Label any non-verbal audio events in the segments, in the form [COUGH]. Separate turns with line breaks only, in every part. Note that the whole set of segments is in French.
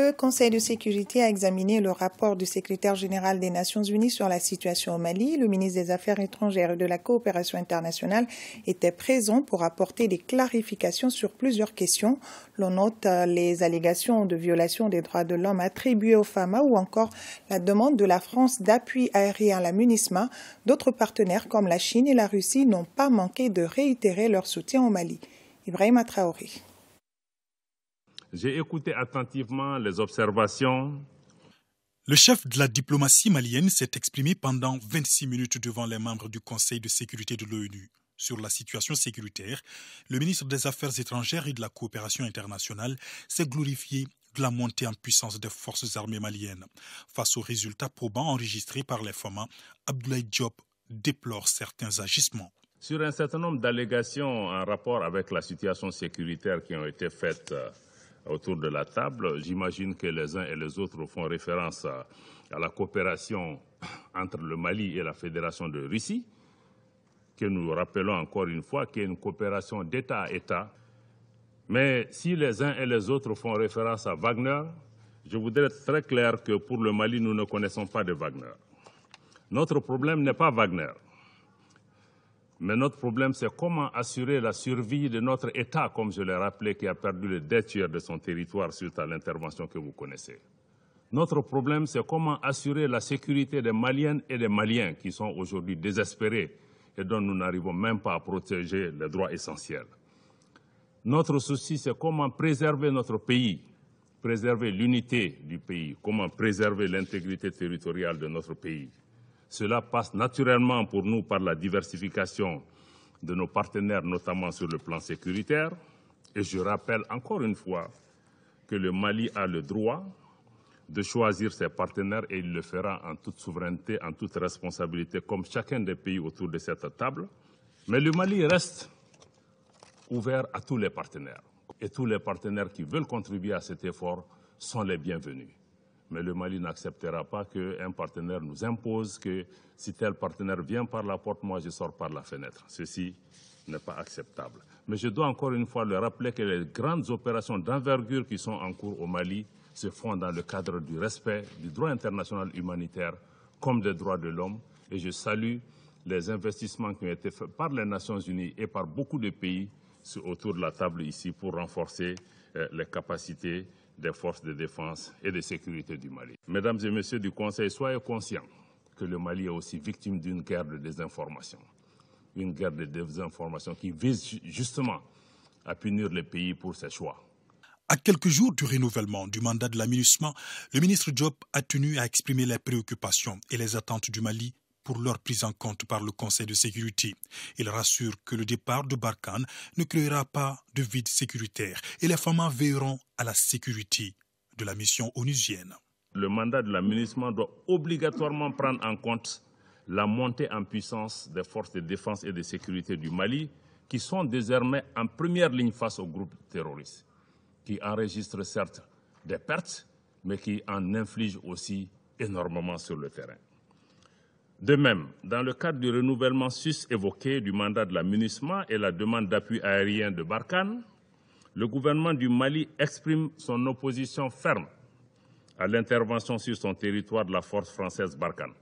Le Conseil de sécurité a examiné le rapport du secrétaire général des Nations Unies sur la situation au Mali. Le ministre des Affaires étrangères et de la coopération internationale était présent pour apporter des clarifications sur plusieurs questions. L'on note euh, les allégations de violation des droits de l'homme attribuées au FAMA ou encore la demande de la France d'appui aérien à la MUNISMA. D'autres partenaires comme la Chine et la Russie n'ont pas manqué de réitérer leur soutien au Mali. Ibrahim Traoré.
J'ai écouté attentivement les observations.
Le chef de la diplomatie malienne s'est exprimé pendant 26 minutes devant les membres du Conseil de sécurité de l'ONU sur la situation sécuritaire. Le ministre des Affaires étrangères et de la coopération internationale s'est glorifié de la montée en puissance des forces armées maliennes. Face aux résultats probants enregistrés par les FAMA, Abdoulaye Diop déplore certains agissements.
Sur un certain nombre d'allégations en rapport avec la situation sécuritaire qui ont été faites autour de la table. J'imagine que les uns et les autres font référence à, la coopération [CLEARS THROAT] entre le Mali et la Fédération de Russie, que nous rappelons encore une fois qu'il y a une coopération d'État à État. Mais si les uns et les autres font référence à Wagner, je voudrais être très clair que pour le Mali, nous ne connaissons pas de Wagner. Notre problème n'est pas Wagner. Mais notre problème, c'est comment assurer la survie de notre État, comme je l'ai rappelé, qui a perdu le deux de son territoire suite à l'intervention que vous connaissez. Notre problème, c'est comment assurer la sécurité des Maliennes et des Maliens qui sont aujourd'hui désespérés et dont nous n'arrivons même pas à protéger les droits essentiels. Notre souci, c'est comment préserver notre pays, préserver l'unité du pays, comment préserver l'intégrité territoriale de notre pays. Cela passe naturellement pour nous par la diversification de nos partenaires, notamment sur le plan sécuritaire. Et je rappelle encore une fois que le Mali a le droit de choisir ses partenaires et il le fera en toute souveraineté, en toute responsabilité, comme chacun des pays autour de cette table. Mais le Mali reste ouvert à tous les partenaires. Et tous les partenaires qui veulent contribuer à cet effort sont les bienvenus mais le Mali n'acceptera pas qu'un partenaire nous impose que si tel partenaire vient par la porte, moi je sors par la fenêtre. Ceci n'est pas acceptable. Mais je dois encore une fois le rappeler que les grandes opérations d'envergure qui sont en cours au Mali se font dans le cadre du respect du droit international humanitaire comme des droits de l'homme. Et je salue les investissements qui ont été faits par les Nations Unies et par beaucoup de pays autour de la table ici pour renforcer euh, les capacités des forces de défense et de sécurité du Mali. Mesdames et messieurs du Conseil, soyez conscients que le Mali est aussi victime d'une guerre de désinformation. Une guerre de désinformation qui vise justement à punir le pays pour ses choix.
À quelques jours du renouvellement du mandat de l'aménagement, le ministre Diop a tenu à exprimer les préoccupations et les attentes du Mali pour leur prise en compte par le Conseil de sécurité. Il rassure que le départ de Barkhane ne créera pas de vide sécuritaire et les femmes veilleront à la sécurité de la
mission onusienne. Le mandat de l'aménagement doit obligatoirement prendre en compte la montée en puissance des forces de défense et de sécurité du Mali, qui sont désormais en première ligne face aux groupes terroristes, qui enregistrent certes des pertes, mais qui en infligent aussi énormément sur le terrain. De même, dans le cadre du renouvellement sus évoqué du mandat de la MINUSMA et la demande d'appui aérien de Barkhane, le gouvernement du Mali exprime son opposition ferme à l'intervention sur son territoire de la force française Barkhane.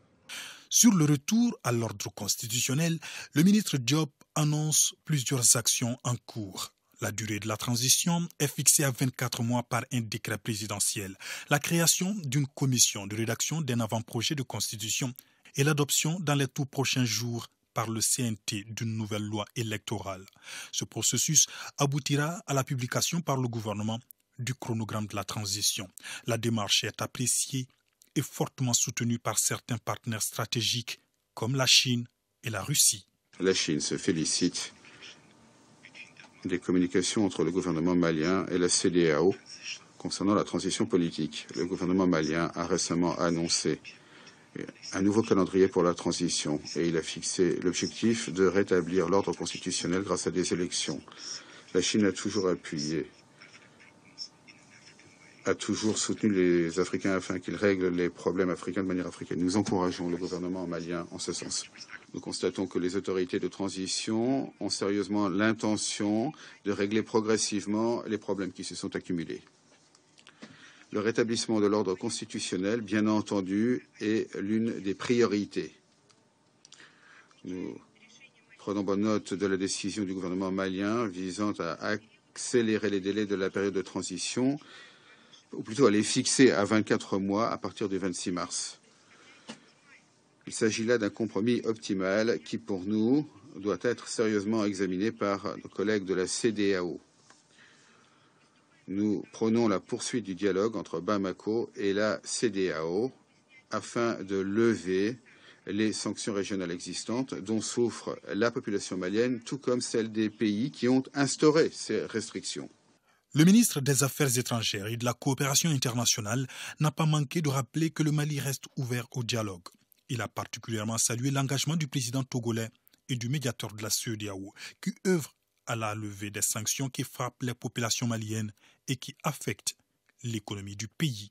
Sur le retour à l'ordre constitutionnel, le ministre Diop annonce plusieurs actions en cours. La durée de la transition est fixée à 24 mois par un décret présidentiel. La création d'une commission de rédaction d'un avant-projet de constitution et l'adoption dans les tout prochains jours par le CNT d'une nouvelle loi électorale. Ce processus aboutira à la publication par le gouvernement du chronogramme de la transition. La démarche est appréciée et fortement soutenue par certains partenaires stratégiques comme la Chine et la Russie.
La Chine se félicite des communications entre le gouvernement malien et la CDAO concernant la transition politique. Le gouvernement malien a récemment annoncé un nouveau calendrier pour la transition et il a fixé l'objectif de rétablir l'ordre constitutionnel grâce à des élections. La Chine a toujours appuyé, a toujours soutenu les Africains afin qu'ils règlent les problèmes africains de manière africaine. Nous encourageons le gouvernement malien en ce sens. Nous constatons que les autorités de transition ont sérieusement l'intention de régler progressivement les problèmes qui se sont accumulés. Le rétablissement de l'ordre constitutionnel, bien entendu, est l'une des priorités. Nous prenons bonne note de la décision du gouvernement malien visant à accélérer les délais de la période de transition, ou plutôt à les fixer à 24 mois à partir du 26 mars. Il s'agit là d'un compromis optimal qui, pour nous, doit être sérieusement examiné par nos collègues de la CDAO. Nous prenons la poursuite du dialogue entre Bamako et la CDAO afin de lever les sanctions régionales existantes dont souffre la population malienne, tout comme celle des pays qui ont instauré ces restrictions.
Le ministre des Affaires étrangères et de la coopération internationale n'a pas manqué de rappeler que le Mali reste ouvert au dialogue. Il a particulièrement salué l'engagement du président togolais et du médiateur de la CEDEAO qui œuvrent à la levée des sanctions qui frappent les populations maliennes et qui affectent l'économie du pays.